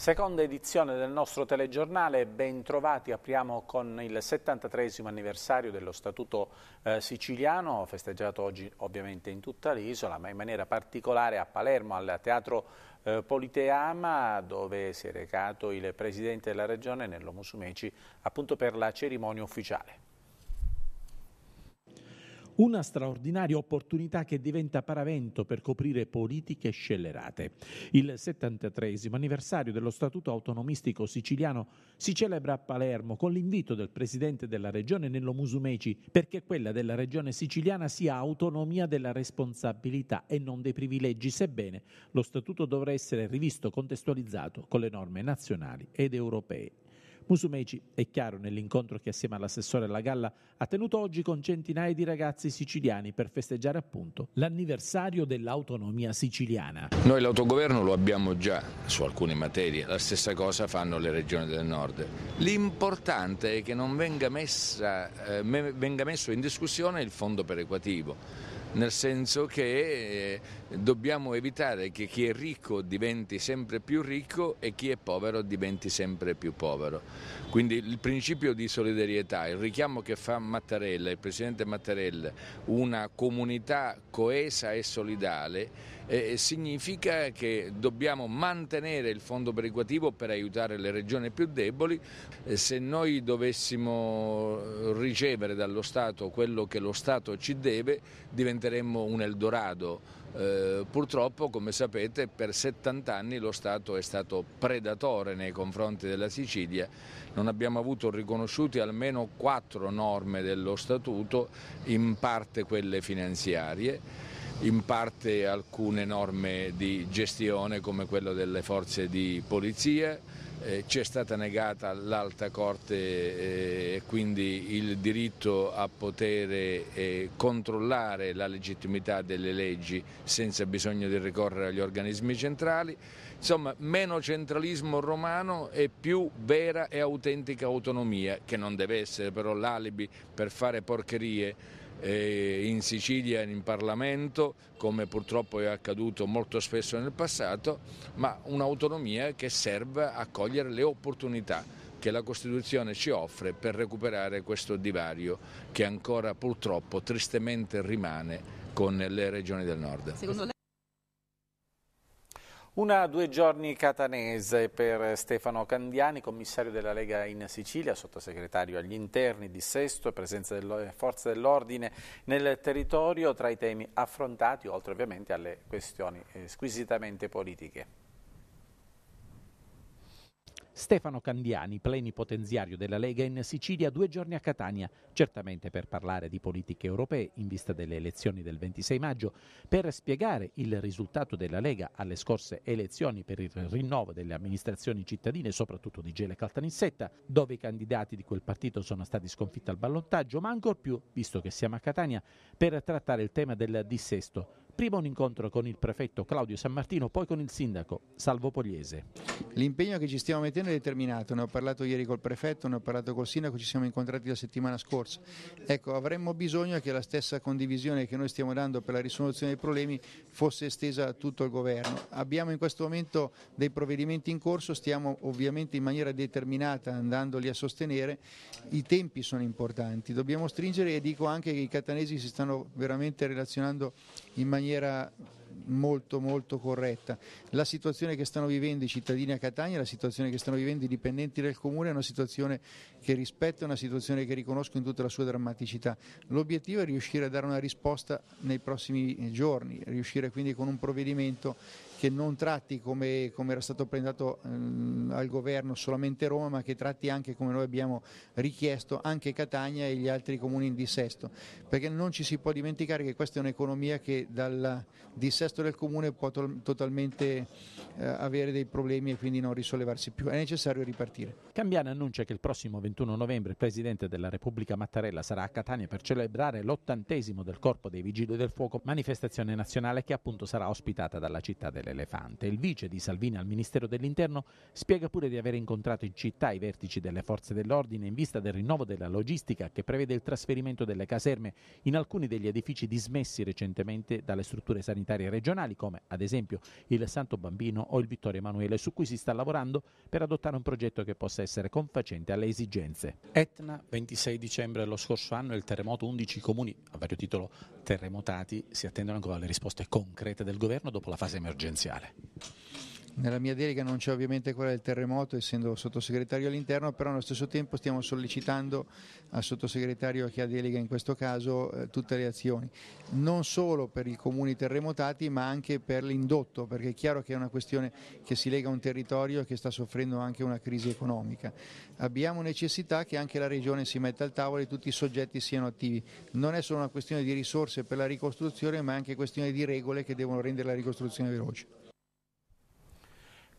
Seconda edizione del nostro telegiornale, ben trovati, apriamo con il 73 anniversario dello Statuto eh, siciliano, festeggiato oggi ovviamente in tutta l'isola, ma in maniera particolare a Palermo, al Teatro eh, Politeama, dove si è recato il Presidente della Regione, Nello Musumeci, appunto per la cerimonia ufficiale. Una straordinaria opportunità che diventa paravento per coprire politiche scellerate. Il 73 anniversario dello Statuto autonomistico siciliano si celebra a Palermo con l'invito del presidente della regione Nello Musumeci perché quella della regione siciliana sia autonomia della responsabilità e non dei privilegi, sebbene lo Statuto dovrà essere rivisto contestualizzato con le norme nazionali ed europee. Musumeci è chiaro nell'incontro che assieme all'assessore La Galla ha tenuto oggi con centinaia di ragazzi siciliani per festeggiare appunto l'anniversario dell'autonomia siciliana. Noi l'autogoverno lo abbiamo già su alcune materie, la stessa cosa fanno le regioni del nord. L'importante è che non venga, messa, eh, venga messo in discussione il fondo perequativo, nel senso che... Eh, dobbiamo evitare che chi è ricco diventi sempre più ricco e chi è povero diventi sempre più povero. Quindi il principio di solidarietà, il richiamo che fa Mattarella, il Presidente Mattarella, una comunità coesa e solidale, eh, significa che dobbiamo mantenere il fondo perequativo per aiutare le regioni più deboli. Eh, se noi dovessimo eh, ricevere dallo Stato quello che lo Stato ci deve, diventeremmo un Eldorado eh, purtroppo, come sapete, per 70 anni lo Stato è stato predatore nei confronti della Sicilia, non abbiamo avuto riconosciuti almeno quattro norme dello Statuto, in parte quelle finanziarie in parte alcune norme di gestione come quella delle forze di polizia, eh, ci è stata negata l'alta corte eh, e eh, quindi il diritto a poter eh, controllare la legittimità delle leggi senza bisogno di ricorrere agli organismi centrali, insomma meno centralismo romano e più vera e autentica autonomia che non deve essere però l'alibi per fare porcherie in Sicilia in Parlamento, come purtroppo è accaduto molto spesso nel passato, ma un'autonomia che serva a cogliere le opportunità che la Costituzione ci offre per recuperare questo divario che ancora purtroppo tristemente rimane con le regioni del nord. Una due giorni catanese per Stefano Candiani, commissario della Lega in Sicilia, sottosegretario agli interni di Sesto e presenza delle forze dell'ordine nel territorio tra i temi affrontati, oltre ovviamente alle questioni eh, squisitamente politiche. Stefano Candiani, plenipotenziario della Lega in Sicilia, due giorni a Catania, certamente per parlare di politiche europee in vista delle elezioni del 26 maggio, per spiegare il risultato della Lega alle scorse elezioni per il rinnovo delle amministrazioni cittadine, soprattutto di Gela Caltanissetta, dove i candidati di quel partito sono stati sconfitti al ballottaggio, ma ancor più, visto che siamo a Catania, per trattare il tema del dissesto Prima un incontro con il prefetto Claudio San Martino, poi con il sindaco Salvo Pogliese. L'impegno che ci stiamo mettendo è determinato, ne ho parlato ieri col prefetto, ne ho parlato col sindaco, ci siamo incontrati la settimana scorsa. Ecco, avremmo bisogno che la stessa condivisione che noi stiamo dando per la risoluzione dei problemi fosse estesa a tutto il governo. Abbiamo in questo momento dei provvedimenti in corso, stiamo ovviamente in maniera determinata andandoli a sostenere, i tempi sono importanti, dobbiamo stringere e dico anche che i catanesi si stanno veramente relazionando in maniera molto molto corretta. La situazione che stanno vivendo i cittadini a Catania, la situazione che stanno vivendo i dipendenti del comune è una situazione che rispetto, è una situazione che riconosco in tutta la sua drammaticità. L'obiettivo è riuscire a dare una risposta nei prossimi giorni, riuscire quindi con un provvedimento che non tratti come, come era stato presentato mh, ehm, al governo solamente Roma, ma che tratti anche come noi abbiamo richiesto anche Catania e gli altri comuni in dissesto, perché non ci si può dimenticare che questa è un'economia che dal dissesto del comune può to totalmente eh, avere dei problemi e quindi non risollevarsi più, è necessario ripartire. Cambiana annuncia che il prossimo 21 novembre il Presidente della Repubblica Mattarella sarà a Catania per celebrare l'ottantesimo del Corpo dei Vigili del Fuoco, manifestazione nazionale che appunto sarà ospitata dalla città delle l'elefante. Il vice di Salvini al Ministero dell'Interno spiega pure di aver incontrato in città i vertici delle forze dell'ordine in vista del rinnovo della logistica che prevede il trasferimento delle caserme in alcuni degli edifici dismessi recentemente dalle strutture sanitarie regionali, come ad esempio il Santo Bambino o il Vittorio Emanuele, su cui si sta lavorando per adottare un progetto che possa essere confacente alle esigenze. Etna, 26 dicembre dello scorso anno, il terremoto 11 comuni a vario titolo terremotati si attendono ancora alle risposte concrete del governo dopo la fase emergenziale presidenziale. Nella mia delega non c'è ovviamente quella del terremoto, essendo sottosegretario all'interno, però allo stesso tempo stiamo sollecitando al sottosegretario che ha delega in questo caso eh, tutte le azioni, non solo per i comuni terremotati ma anche per l'indotto, perché è chiaro che è una questione che si lega a un territorio che sta soffrendo anche una crisi economica. Abbiamo necessità che anche la Regione si metta al tavolo e tutti i soggetti siano attivi. Non è solo una questione di risorse per la ricostruzione ma è anche questione di regole che devono rendere la ricostruzione veloce.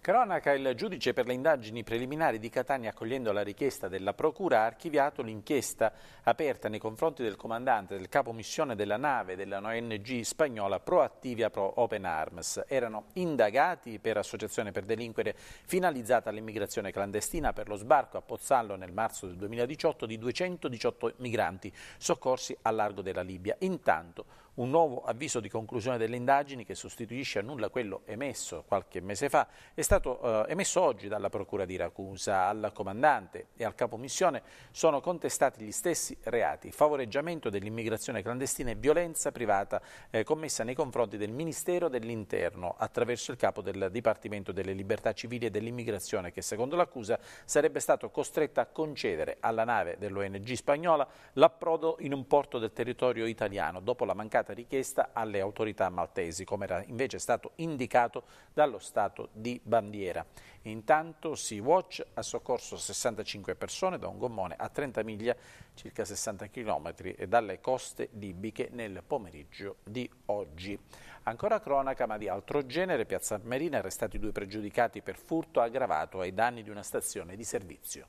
Cronaca, il giudice per le indagini preliminari di Catania, accogliendo la richiesta della Procura, ha archiviato l'inchiesta aperta nei confronti del comandante del capo missione della nave della ONG spagnola Proattivia Pro Open Arms. Erano indagati per associazione per delinquere finalizzata all'immigrazione clandestina per lo sbarco a Pozzallo nel marzo del 2018 di 218 migranti soccorsi a largo della Libia. Intanto un nuovo avviso di conclusione delle indagini che sostituisce a nulla quello emesso qualche mese fa è stato eh, emesso oggi dalla Procura di Racusa al comandante e al capo missione. sono contestati gli stessi reati favoreggiamento dell'immigrazione clandestina e violenza privata eh, commessa nei confronti del Ministero dell'Interno attraverso il capo del Dipartimento delle Libertà Civili e dell'Immigrazione che secondo l'accusa sarebbe stato costretto a concedere alla nave dell'ONG spagnola l'approdo in un porto del territorio italiano dopo la mancata mancata richiesta alle autorità maltesi, come era invece stato indicato dallo Stato di bandiera. Intanto Sea-Watch ha soccorso 65 persone da un gommone a 30 miglia, circa 60 km, e dalle coste libiche nel pomeriggio di oggi. Ancora cronaca, ma di altro genere, Piazza Marina arrestati due pregiudicati per furto aggravato ai danni di una stazione di servizio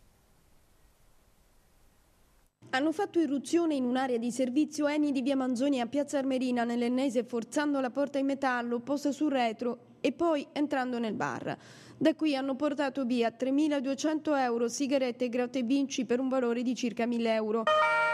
hanno fatto irruzione in un'area di servizio Eni di via Manzoni a piazza Armerina nell'Ennese forzando la porta in metallo posta sul retro e poi entrando nel bar. Da qui hanno portato via 3.200 euro, sigarette e gratte e vinci per un valore di circa 1.000 euro.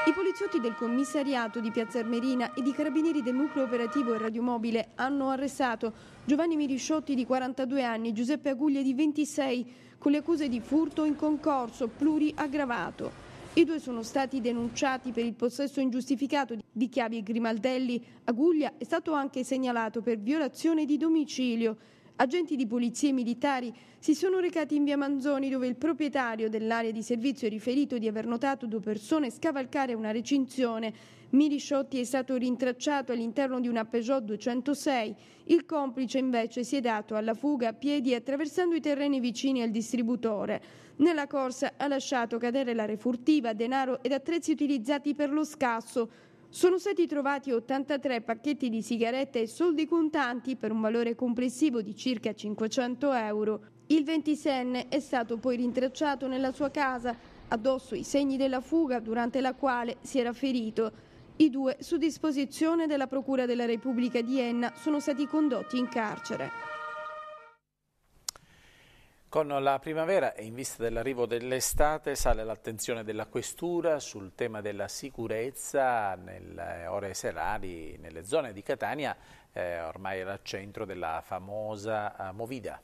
I poliziotti del commissariato di Piazza Armerina e i carabinieri del nucleo operativo e radiomobile hanno arrestato Giovanni Mirisciotti di 42 anni e Giuseppe Aguglia di 26 con le accuse di furto in concorso pluriaggravato. I due sono stati denunciati per il possesso ingiustificato di chiavi e grimaldelli. Aguglia è stato anche segnalato per violazione di domicilio agenti di polizia e militari si sono recati in via Manzoni dove il proprietario dell'area di servizio è riferito di aver notato due persone scavalcare una recinzione. Mirisciotti è stato rintracciato all'interno di una Peugeot 206. Il complice invece si è dato alla fuga a piedi attraversando i terreni vicini al distributore. Nella corsa ha lasciato cadere la refurtiva, denaro ed attrezzi utilizzati per lo scasso sono stati trovati 83 pacchetti di sigarette e soldi contanti per un valore complessivo di circa 500 euro. Il 26enne è stato poi rintracciato nella sua casa, addosso i segni della fuga durante la quale si era ferito. I due, su disposizione della Procura della Repubblica di Enna, sono stati condotti in carcere. Con la primavera e in vista dell'arrivo dell'estate sale l'attenzione della questura sul tema della sicurezza nelle ore serali nelle zone di Catania, eh, ormai al centro della famosa eh, Movida.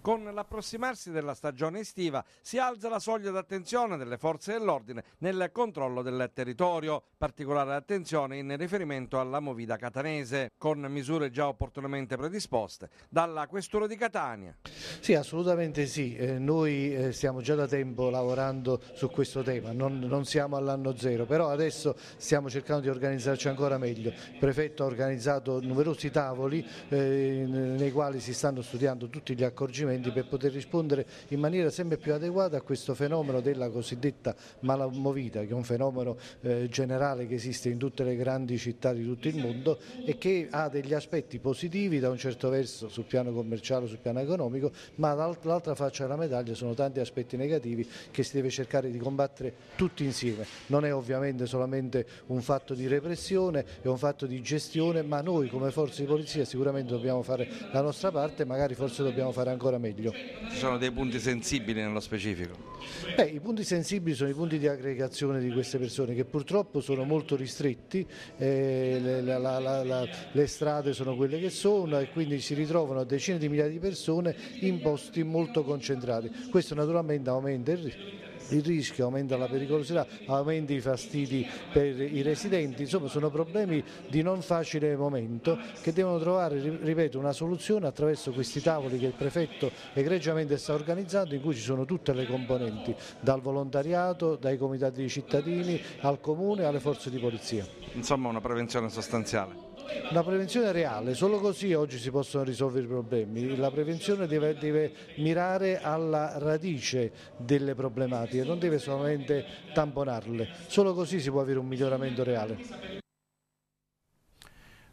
Con l'approssimarsi della stagione estiva si alza la soglia d'attenzione delle forze dell'ordine nel controllo del territorio, particolare attenzione in riferimento alla movida catanese, con misure già opportunamente predisposte dalla Questura di Catania. Sì, assolutamente sì, eh, noi eh, stiamo già da tempo lavorando su questo tema, non, non siamo all'anno zero, però adesso stiamo cercando di organizzarci ancora meglio. Il prefetto ha organizzato numerosi tavoli eh, nei quali si stanno studiando tutti gli accorgimenti investimenti per poter rispondere in maniera sempre più adeguata a questo fenomeno della cosiddetta malamovita, che è un fenomeno eh, generale che esiste in tutte le grandi città di tutto il mondo e che ha degli aspetti positivi da un certo verso sul piano commerciale, sul piano economico, ma l'altra faccia della medaglia sono tanti aspetti negativi che si deve cercare di combattere tutti insieme. Non è ovviamente solamente un fatto di repressione, è un fatto di gestione, ma noi come forze di polizia sicuramente dobbiamo fare la nostra parte, magari forse dobbiamo fare ancora ancora meglio. Ci sono dei punti sensibili nello specifico? Beh, I punti sensibili sono i punti di aggregazione di queste persone che purtroppo sono molto ristretti, eh, le, la, la, la, le strade sono quelle che sono e quindi si ritrovano decine di migliaia di persone in posti molto concentrati. Questo naturalmente aumenta il rischio il rischio, aumenta la pericolosità, aumenta i fastidi per i residenti, insomma sono problemi di non facile momento che devono trovare, ripeto, una soluzione attraverso questi tavoli che il prefetto egregiamente sta organizzando in cui ci sono tutte le componenti, dal volontariato, dai comitati dei cittadini, al comune alle forze di polizia. Insomma una prevenzione sostanziale. Una prevenzione reale, solo così oggi si possono risolvere i problemi. La prevenzione deve, deve mirare alla radice delle problematiche politiche, non deve solamente tamponarle, solo così si può avere un miglioramento reale.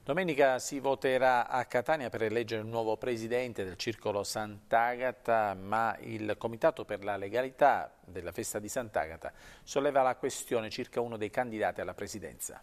Domenica si voterà a Catania per eleggere il nuovo presidente del Circolo Sant'Agata, ma il Comitato per la Legalità della Festa di Sant'Agata solleva la questione circa uno dei candidati alla presidenza.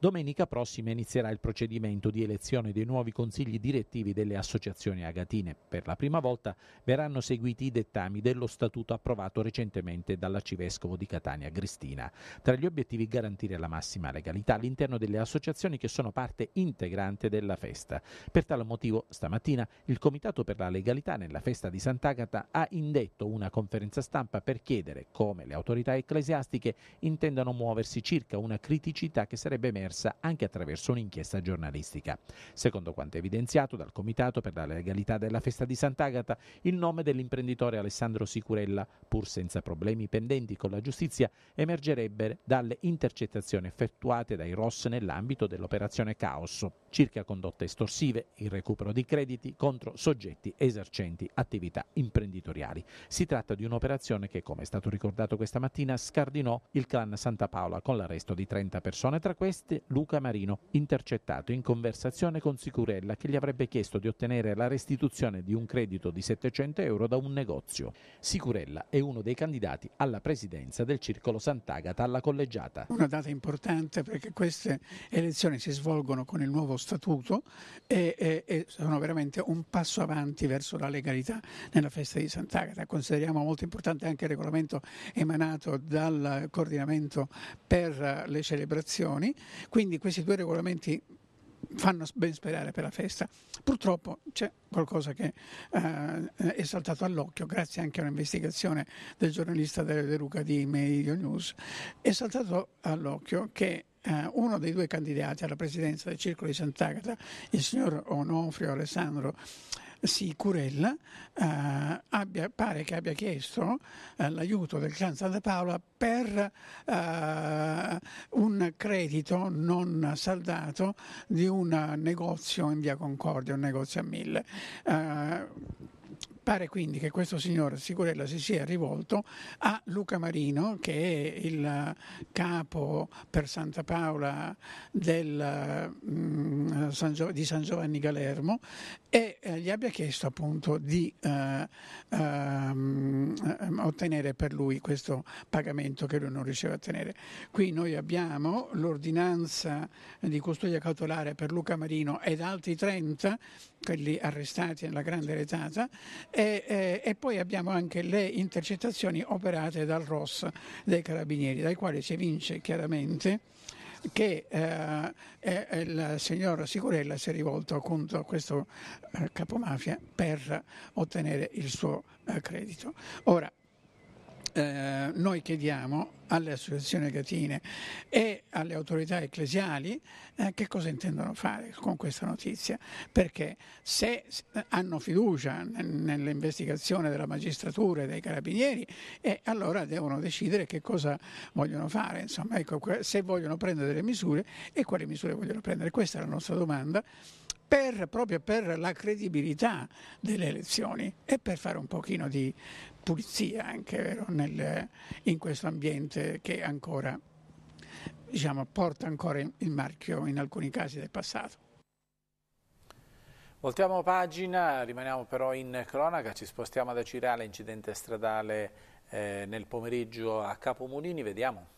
Domenica prossima inizierà il procedimento di elezione dei nuovi consigli direttivi delle associazioni agatine. Per la prima volta verranno seguiti i dettami dello statuto approvato recentemente dall'arcivescovo di Catania Cristina. Tra gli obiettivi garantire la massima legalità all'interno delle associazioni che sono parte integrante della festa. Per tale motivo stamattina il Comitato per la legalità nella festa di Sant'Agata ha indetto una conferenza stampa per chiedere come le autorità ecclesiastiche intendano muoversi circa una criticità che sarebbe emersa emersa anche attraverso un'inchiesta giornalistica. Secondo quanto evidenziato dal Comitato per la legalità della festa di Sant'Agata, il nome dell'imprenditore Alessandro Sicurella, pur senza problemi pendenti con la giustizia, emergerebbe dalle intercettazioni effettuate dai ROS nell'ambito dell'operazione Caos, circa condotte estorsive, il recupero di crediti contro soggetti esercenti attività imprenditoriali. Si tratta di un'operazione che, come è stato ricordato questa mattina, scardinò il clan Santa Paola con l'arresto di 30 persone, tra queste Luca Marino, intercettato in conversazione con Sicurella che gli avrebbe chiesto di ottenere la restituzione di un credito di 700 euro da un negozio. Sicurella è uno dei candidati alla presidenza del Circolo Sant'Agata alla collegiata. Una data importante perché queste elezioni si svolgono con il nuovo statuto e, e, e sono veramente un passo avanti verso la legalità nella festa di Sant'Agata. Consideriamo molto importante anche il regolamento emanato dal coordinamento per le celebrazioni, quindi questi due regolamenti fanno ben sperare per la festa. Purtroppo c'è qualcosa che eh, è saltato all'occhio, grazie anche a un'investigazione del giornalista De Luca di Medio News, è saltato all'occhio che eh, uno dei due candidati alla presidenza del Circolo di Sant'Agata, il signor Onofrio Alessandro, Sicurella eh, abbia, pare che abbia chiesto eh, l'aiuto del clan Santa Paola per eh, un credito non saldato di un negozio in via Concordia, un negozio a mille. Eh, pare quindi che questo signore Sicurella si sia rivolto a Luca Marino, che è il capo per Santa Paola del, mm, San Gio- di San Giovanni Galermo e eh, gli abbia chiesto appunto di eh, ehm, ehm, ottenere per lui questo pagamento che lui non riusciva a ottenere. Qui noi abbiamo l'ordinanza di custodia cautelare per Luca Marino ed altri 30, quelli arrestati nella grande retata, e, eh, e poi abbiamo anche le intercettazioni operate dal ROS dei carabinieri, dai quali si evince chiaramente che eh, il signor Sicurella si è rivolto appunto a questo eh, capomafia per ottenere il suo eh, credito. Ora, eh, noi chiediamo alle associazioni catine e alle autorità ecclesiali eh, che cosa intendono fare con questa notizia, perché se hanno fiducia nell'investigazione della magistratura e dei carabinieri, eh, allora devono decidere che cosa vogliono fare, insomma, ecco, se vogliono prendere delle misure e quali misure vogliono prendere. Questa è la nostra domanda per, proprio per la credibilità delle elezioni e per fare un pochino di pulizia anche vero, nel, in questo ambiente che ancora diciamo, porta ancora il marchio in alcuni casi del passato. Voltiamo pagina, rimaniamo però in cronaca, ci spostiamo da Cirale, incidente stradale eh, nel pomeriggio a Capomulini, vediamo.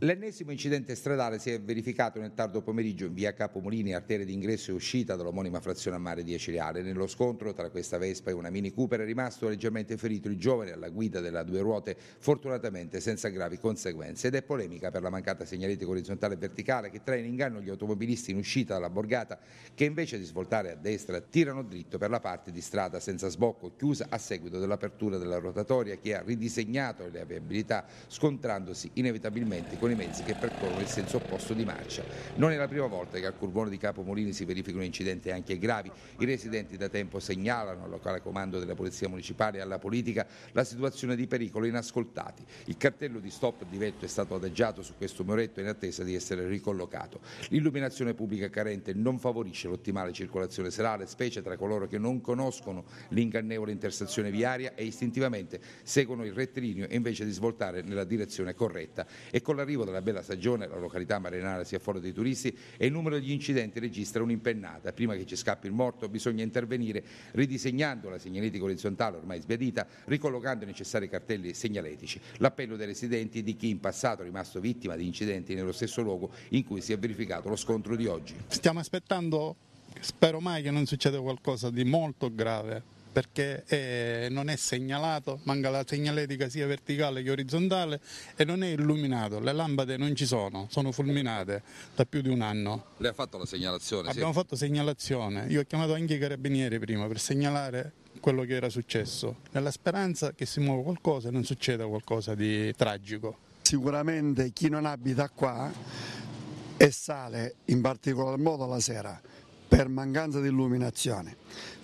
L'ennesimo incidente stradale si è verificato nel tardo pomeriggio in via Capomolini, arteria di ingresso e uscita dall'omonima frazione a mare di Eceriale. Nello scontro tra questa Vespa e una Mini Cooper è rimasto leggermente ferito il giovane alla guida della due ruote, fortunatamente senza gravi conseguenze. Ed è polemica per la mancata segnaletica orizzontale e verticale che trae in inganno gli automobilisti in uscita dalla borgata, che invece di svoltare a destra tirano dritto per la parte di strada senza sbocco, chiusa a seguito dell'apertura della rotatoria che ha ridisegnato le viabilità, scontrandosi inevitabilmente con con i mezzi che percorrono il senso opposto di marcia. Non è la prima volta che al curvone di Capo Molini si verificano incidenti anche gravi. I residenti da tempo segnalano al locale comando della Polizia Municipale e alla politica la situazione di pericolo inascoltati. Il cartello di stop di Vetto è stato adeggiato su questo muretto in attesa di essere ricollocato. L'illuminazione pubblica carente non favorisce l'ottimale circolazione serale, specie tra coloro che non conoscono l'ingannevole intersezione viaria e istintivamente seguono il rettilineo invece di svoltare nella direzione corretta. E con l'arrivo l'arrivo della bella stagione la località marinara sia fuori dei turisti e il numero degli incidenti registra un'impennata. Prima che ci scappi il morto bisogna intervenire ridisegnando la segnaletica orizzontale ormai sbiadita, ricollocando i necessari cartelli segnaletici. L'appello dei residenti di chi in passato è rimasto vittima di incidenti nello stesso luogo in cui si è verificato lo scontro di oggi. Stiamo aspettando, spero mai che non succeda qualcosa di molto grave perché è, eh, non è segnalato, manca la segnaletica sia verticale che orizzontale e non è illuminato, le lampade non ci sono, sono fulminate da più di un anno. Le ha fatto la segnalazione? Abbiamo sì. fatto segnalazione, io ho chiamato anche i carabinieri prima per segnalare quello che era successo, nella speranza che si muova qualcosa e non succeda qualcosa di tragico. Sicuramente chi non abita qua e sale in particolar modo la sera per mancanza di illuminazione.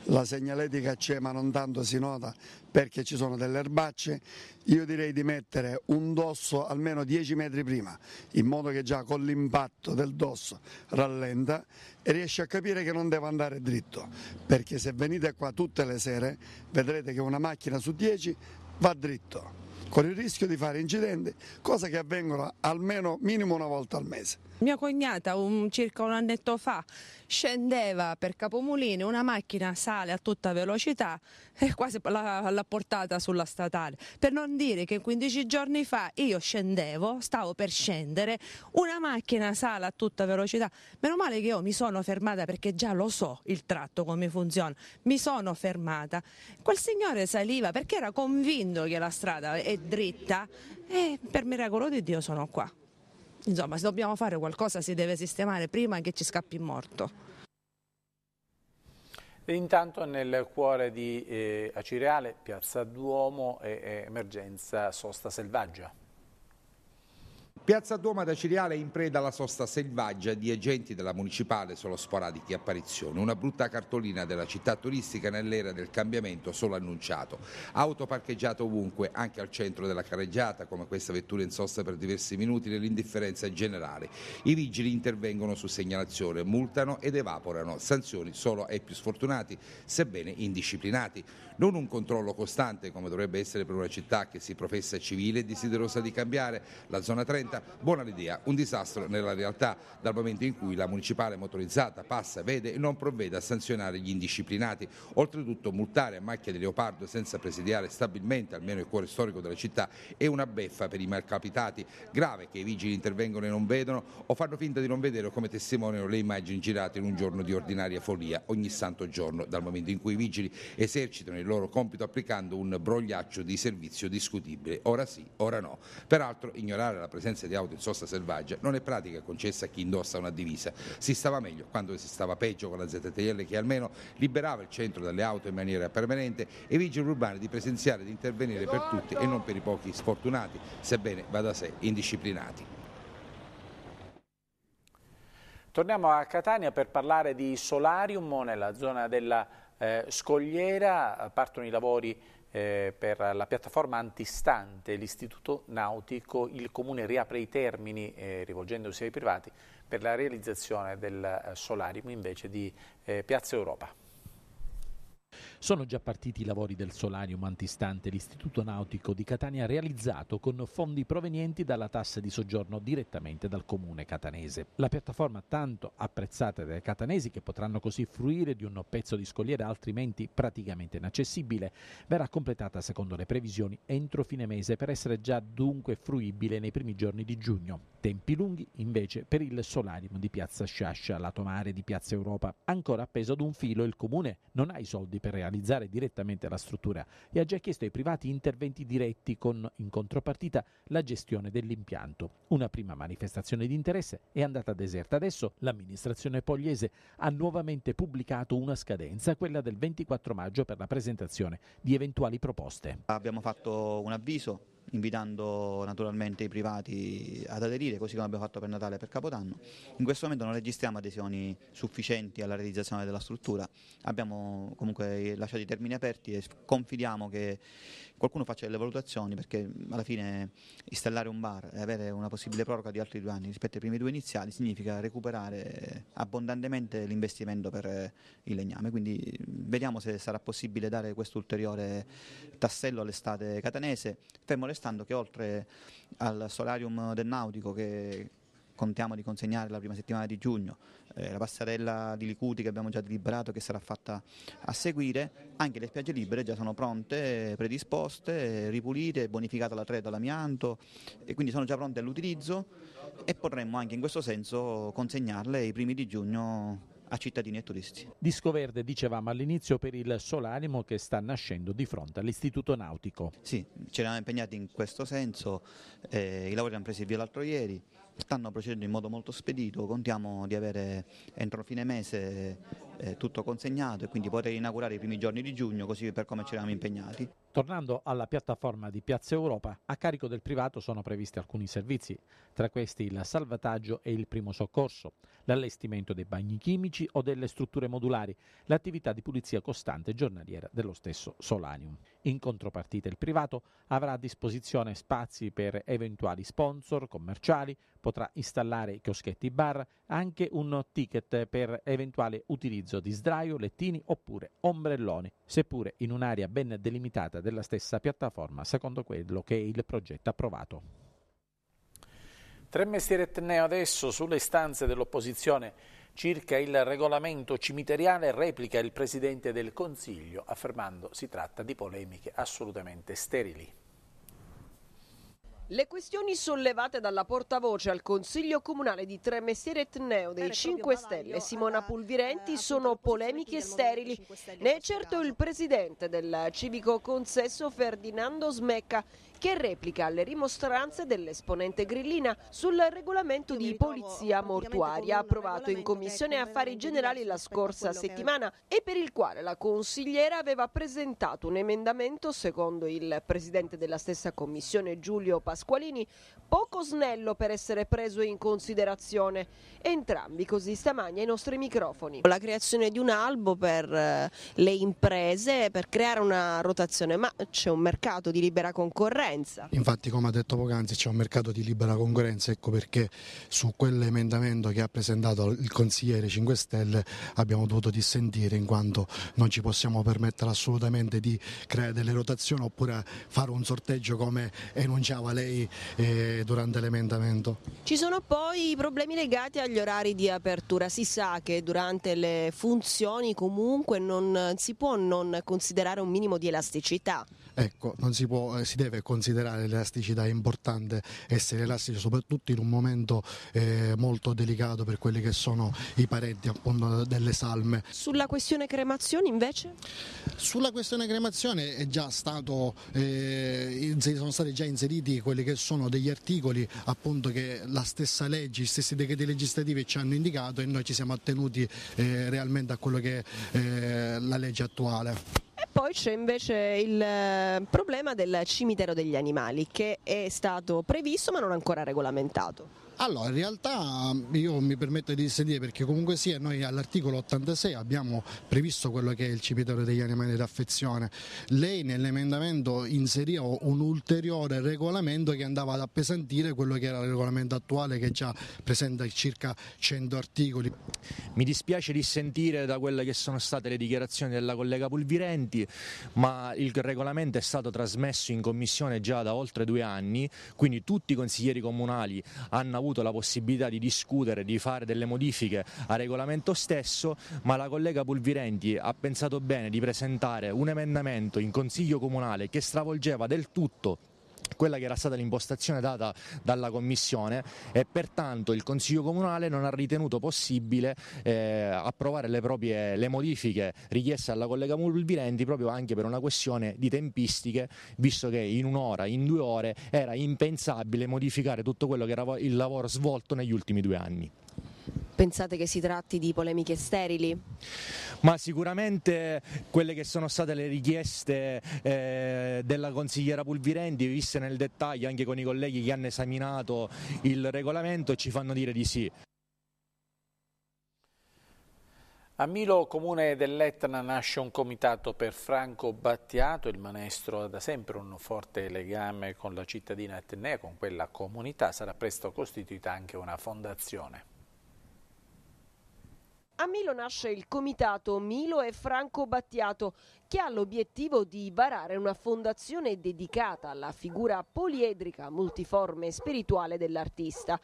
La segnaletica c'è ma non tanto si nota perché ci sono delle erbacce, io direi di mettere un dosso almeno 10 metri prima, in modo che già con l'impatto del dosso rallenta e riesce a capire che non deve andare dritto, perché se venite qua tutte le sere vedrete che una macchina su 10 va dritto, con il rischio di fare incidenti, cosa che avvengono almeno minimo una volta al mese. Mia cognata un, circa un annetto fa scendeva per Capomulini, una macchina sale a tutta velocità e quasi l'ha portata sulla statale. Per non dire che 15 giorni fa io scendevo, stavo per scendere, una macchina sale a tutta velocità. Meno male che io mi sono fermata perché già lo so il tratto come funziona. Mi sono fermata. Quel signore saliva perché era convinto che la strada è dritta e per miracolo di Dio sono qua. Insomma, se dobbiamo fare qualcosa si deve sistemare prima che ci scappi morto. E intanto nel cuore di eh, Acireale, Piazza Duomo, è, è eh, emergenza sosta selvaggia. Piazza Duomo da Ciriale è in preda alla sosta selvaggia di agenti della municipale solo sporadiche apparizioni, una brutta cartolina della città turistica nell'era del cambiamento solo annunciato. Auto parcheggiate ovunque, anche al centro della carreggiata, come questa vettura in sosta per diversi minuti nell'indifferenza generale. I vigili intervengono su segnalazione, multano ed evaporano sanzioni solo ai più sfortunati, sebbene indisciplinati. Non un controllo costante come dovrebbe essere per una città che si professa civile e desiderosa di cambiare. La zona 30 diventa, buona l'idea, un disastro nella realtà dal momento in cui la municipale motorizzata passa, vede e non provvede a sanzionare gli indisciplinati. Oltretutto multare a macchia di leopardo senza presidiare stabilmente almeno il cuore storico della città è una beffa per i malcapitati. Grave che i vigili intervengono e non vedono o fanno finta di non vedere come testimoniano le immagini girate in un giorno di ordinaria follia ogni santo giorno dal momento in cui i vigili esercitano il loro compito applicando un brogliaccio di servizio discutibile. Ora sì, ora no. Peraltro ignorare la presenza presenza di auto in sosta selvaggia non è pratica concessa a chi indossa una divisa. Si stava meglio quando si stava peggio con la ZTL che almeno liberava il centro dalle auto in maniera permanente e i vigili urbani di presenziare e di intervenire per tutti e non per i pochi sfortunati, sebbene va da sé indisciplinati. Torniamo a Catania per parlare di Solarium nella zona della eh, Scogliera, partono i lavori eh, per la piattaforma antistante l'Istituto Nautico, il Comune riapre i termini, eh, rivolgendosi ai privati, per la realizzazione del eh, solarium invece di eh, Piazza Europa. Sono già partiti i lavori del solarium antistante l'Istituto Nautico di Catania realizzato con fondi provenienti dalla tassa di soggiorno direttamente dal comune catanese. La piattaforma tanto apprezzata dai catanesi che potranno così fruire di un pezzo di scogliera altrimenti praticamente inaccessibile verrà completata secondo le previsioni entro fine mese per essere già dunque fruibile nei primi giorni di giugno. Tempi lunghi invece per il solarium di Piazza Sciascia, lato mare di Piazza Europa. Ancora appeso ad un filo il comune non ha i soldi per realizzare analizzare direttamente la struttura e ha già chiesto ai privati interventi diretti con in contropartita la gestione dell'impianto. Una prima manifestazione di interesse è andata deserta. Adesso l'amministrazione pogliese ha nuovamente pubblicato una scadenza, quella del 24 maggio per la presentazione di eventuali proposte. Abbiamo fatto un avviso invitando naturalmente i privati ad aderire, così come abbiamo fatto per Natale e per Capodanno. In questo momento non registriamo adesioni sufficienti alla realizzazione della struttura, abbiamo comunque lasciato i termini aperti e confidiamo che, qualcuno faccia delle valutazioni perché alla fine installare un bar e avere una possibile proroga di altri due anni rispetto ai primi due iniziali significa recuperare abbondantemente l'investimento per eh, il legname, quindi vediamo se sarà possibile dare questo ulteriore tassello all'estate catanese, fermo restando che oltre al solarium del Nautico che contiamo di consegnare la prima settimana di giugno, eh, la passerella di Licuti che abbiamo già deliberato che sarà fatta a seguire, anche le spiagge libere già sono pronte, predisposte, ripulite, bonificata la 3 dall'amianto e quindi sono già pronte all'utilizzo e potremmo anche in questo senso consegnarle i primi di giugno a cittadini e turisti. Disco Verde, dicevamo all'inizio, per il solanimo che sta nascendo di fronte all'Istituto Nautico. Sì, ci eravamo impegnati in questo senso, eh, i lavori hanno preso il via l'altro ieri, stanno procedendo in modo molto spedito, contiamo di avere entro fine mese eh, tutto consegnato e quindi poter inaugurare i primi giorni di giugno così per come ci eravamo impegnati. Tornando alla piattaforma di Piazza Europa, a carico del privato sono previsti alcuni servizi, tra questi il salvataggio e il primo soccorso, l'allestimento dei bagni chimici o delle strutture modulari, l'attività di pulizia costante giornaliera dello stesso Solanium. In contropartita il privato avrà a disposizione spazi per eventuali sponsor commerciali, potrà installare chioschetti bar, anche un ticket per eventuale utilizzo utilizzo di sdraio, lettini oppure ombrelloni, seppure in un'area ben delimitata della stessa piattaforma, secondo quello che è il progetto approvato. Tre mestieri etneo adesso sulle stanze dell'opposizione circa il regolamento cimiteriale replica il Presidente del Consiglio affermando si tratta di polemiche assolutamente sterili. Le questioni sollevate dalla portavoce al Consiglio Comunale di Tremestiere Etneo dei 5 Stelle, Simona Pulvirenti, sono polemiche sterili. Ne è certo il presidente del civico consesso Ferdinando Smecca, che replica le rimostranze dell'esponente grillina sul regolamento di polizia mortuaria approvato in Commissione Affari Generali la scorsa settimana e per il quale la consigliera aveva presentato un emendamento, secondo il presidente della stessa commissione Giulio Pasqualini, poco snello per essere preso in considerazione. Entrambi così stamani ai nostri microfoni. La creazione di un albo per eh, le imprese, per creare una rotazione, ma c'è un mercato di libera concorrenza concorrenza. Infatti come ha detto poc'anzi c'è un mercato di libera concorrenza, ecco perché su quell'emendamento che ha presentato il consigliere 5 Stelle abbiamo dovuto dissentire in quanto non ci possiamo permettere assolutamente di creare delle rotazioni oppure fare un sorteggio come enunciava lei eh, durante l'emendamento. Ci sono poi i problemi legati agli orari di apertura, si sa che durante le funzioni comunque non si può non considerare un minimo di elasticità. Ecco, non si, può, eh, si deve considerare l'elasticità, è importante essere elastici, soprattutto in un momento eh, molto delicato per quelli che sono i parenti appunto, delle salme. Sulla questione cremazione invece? Sulla questione cremazione è già stato, eh, sono stati già inseriti quelli che sono degli articoli appunto, che la stessa legge, i stessi decreti legislativi ci hanno indicato e noi ci siamo attenuti eh, realmente a quello che è eh, la legge attuale. E poi c'è invece il eh, problema del cimitero degli animali che è stato previsto ma non ancora regolamentato. Allora, in realtà io mi permetto di dissentire perché comunque sia noi all'articolo 86 abbiamo previsto quello che è il cimitero degli animali d'affezione. Lei nell'emendamento inseriva un ulteriore regolamento che andava ad appesantire quello che era il regolamento attuale che già presenta circa 100 articoli. Mi dispiace dissentire da quelle che sono state le dichiarazioni della collega Pulvirenti, ma il regolamento è stato trasmesso in commissione già da oltre due anni, quindi tutti i consiglieri comunali hanno avuto avuto la possibilità di discutere, di fare delle modifiche al regolamento stesso, ma la collega Pulvirenti ha pensato bene di presentare un emendamento in Consiglio Comunale che stravolgeva del tutto quella che era stata l'impostazione data dalla Commissione e pertanto il Consiglio Comunale non ha ritenuto possibile eh, approvare le, proprie, le modifiche richieste alla collega Mulvilenti proprio anche per una questione di tempistiche, visto che in un'ora, in due ore era impensabile modificare tutto quello che era il lavoro svolto negli ultimi due anni. Pensate che si tratti di polemiche sterili? Ma sicuramente quelle che sono state le richieste eh, della consigliera Pulvirendi, viste nel dettaglio anche con i colleghi che hanno esaminato il regolamento, ci fanno dire di sì. A Milo, comune dell'Etna, nasce un comitato per Franco Battiato. Il maestro ha da sempre un forte legame con la cittadina etnea, con quella comunità. Sarà presto costituita anche una fondazione. A Milo nasce il comitato Milo e Franco Battiato che ha l'obiettivo di varare una fondazione dedicata alla figura poliedrica, multiforme e spirituale dell'artista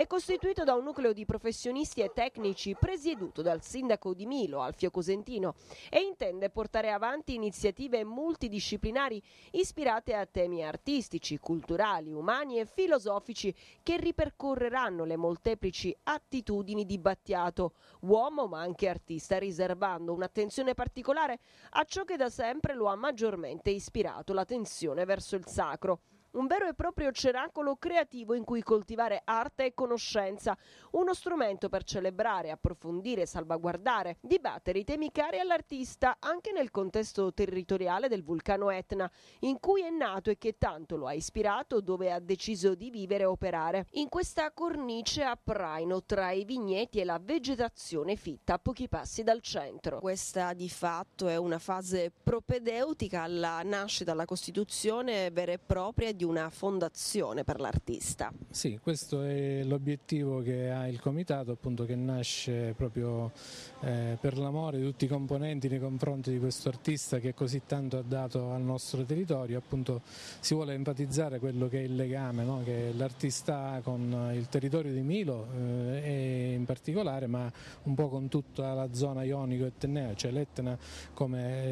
è costituito da un nucleo di professionisti e tecnici presieduto dal sindaco di Milo, Alfio Cosentino, e intende portare avanti iniziative multidisciplinari ispirate a temi artistici, culturali, umani e filosofici che ripercorreranno le molteplici attitudini di Battiato, uomo ma anche artista, riservando un'attenzione particolare a ciò che da sempre lo ha maggiormente ispirato, la tensione verso il sacro un vero e proprio ceracolo creativo in cui coltivare arte e conoscenza, uno strumento per celebrare, approfondire, salvaguardare, dibattere i temi cari all'artista anche nel contesto territoriale del vulcano Etna, in cui è nato e che tanto lo ha ispirato, dove ha deciso di vivere e operare. In questa cornice a Praino, tra i vigneti e la vegetazione fitta a pochi passi dal centro. Questa di fatto è una fase propedeutica alla nascita, alla costituzione vera e propria di una fondazione per l'artista. Sì, questo è l'obiettivo che ha il comitato, appunto che nasce proprio eh, per l'amore di tutti i componenti nei confronti di questo artista che così tanto ha dato al nostro territorio, appunto si vuole enfatizzare quello che è il legame no? che l'artista ha con il territorio di Milo eh, in particolare, ma un po' con tutta la zona ionico-etnea, cioè l'Etna come,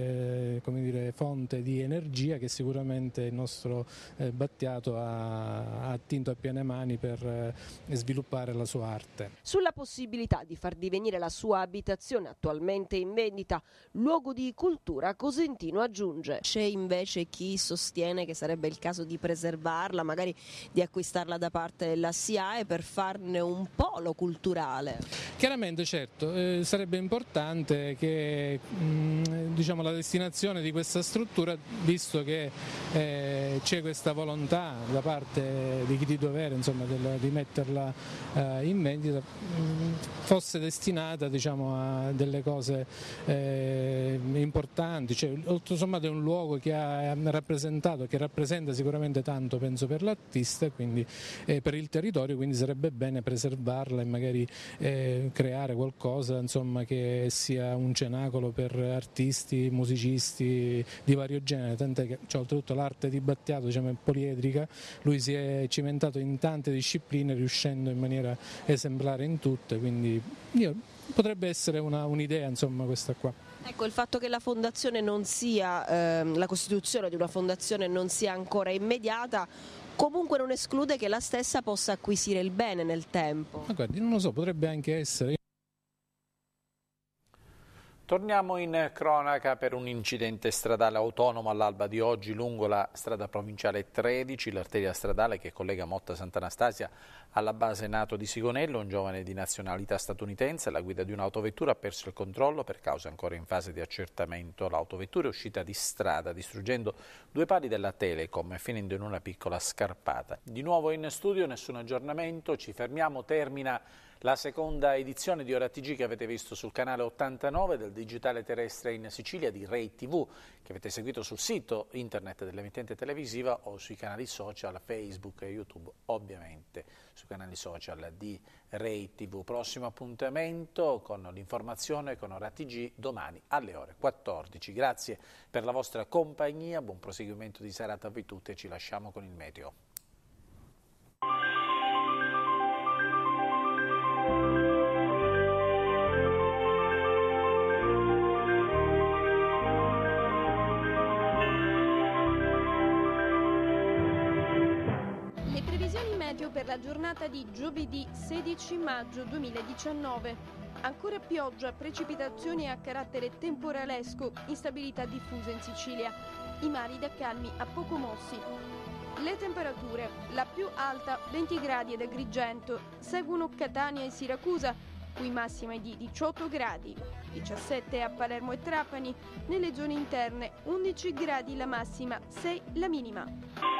eh, come dire, fonte di energia che sicuramente il nostro eh, Battiato ha attinto a piene mani per eh, sviluppare la sua arte. Sulla possibilità di far divenire la sua abitazione attualmente in vendita luogo di cultura, Cosentino aggiunge. C'è invece chi sostiene che sarebbe il caso di preservarla, magari di acquistarla da parte della SIAE per farne un polo culturale. Chiaramente certo, eh, sarebbe importante che mh, mm, diciamo, la destinazione di questa struttura, visto che eh, c'è questa volontà volontà da parte di chi di dovere insomma, del, di metterla eh, in vendita mm, fosse destinata diciamo, a delle cose eh, importanti, cioè, tutto sommato è un luogo che ha rappresentato, che rappresenta sicuramente tanto penso per l'artista e quindi eh, per il territorio, quindi sarebbe bene preservarla e magari eh, creare qualcosa insomma, che sia un cenacolo per artisti, musicisti di vario genere, tant'è che cioè, oltretutto l'arte di Battiato diciamo, è politica poliedrica, lui si è cimentato in tante discipline riuscendo in maniera esemplare in tutte, quindi io, potrebbe essere una, un'idea insomma questa qua. Ecco, il fatto che la fondazione non sia, ehm, la costituzione di una fondazione non sia ancora immediata comunque non esclude che la stessa possa acquisire il bene nel tempo. Ma guardi, non lo so, potrebbe anche essere. Torniamo in cronaca per un incidente stradale autonomo all'alba di oggi lungo la strada provinciale 13, l'arteria stradale che collega Motta Sant'Anastasia alla base NATO di Sigonello. Un giovane di nazionalità statunitense alla guida di un'autovettura ha perso il controllo per cause ancora in fase di accertamento. L'autovettura è uscita di strada distruggendo due pali della Telecom e finendo in una piccola scarpata. Di nuovo in studio, nessun aggiornamento, ci fermiamo, termina la seconda edizione di Ora TG che avete visto sul canale 89 del digitale terrestre in Sicilia di Ray TV, che avete seguito sul sito internet dell'emittente televisiva o sui canali social Facebook e YouTube, ovviamente sui canali social di Ray TV. Prossimo appuntamento con l'informazione con Ora TG domani alle ore 14. Grazie per la vostra compagnia, buon proseguimento di serata a voi tutti e ci lasciamo con il meteo. meteo per la giornata di giovedì 16 maggio 2019. Ancora pioggia, precipitazioni a carattere temporalesco, instabilità diffusa in Sicilia. I mari da calmi a poco mossi. Le temperature, la più alta 20 gradi ad Agrigento, seguono Catania e Siracusa, cui massima è di 18 gradi, 17 a Palermo e Trapani, nelle zone interne 11 gradi la massima, 6 la minima.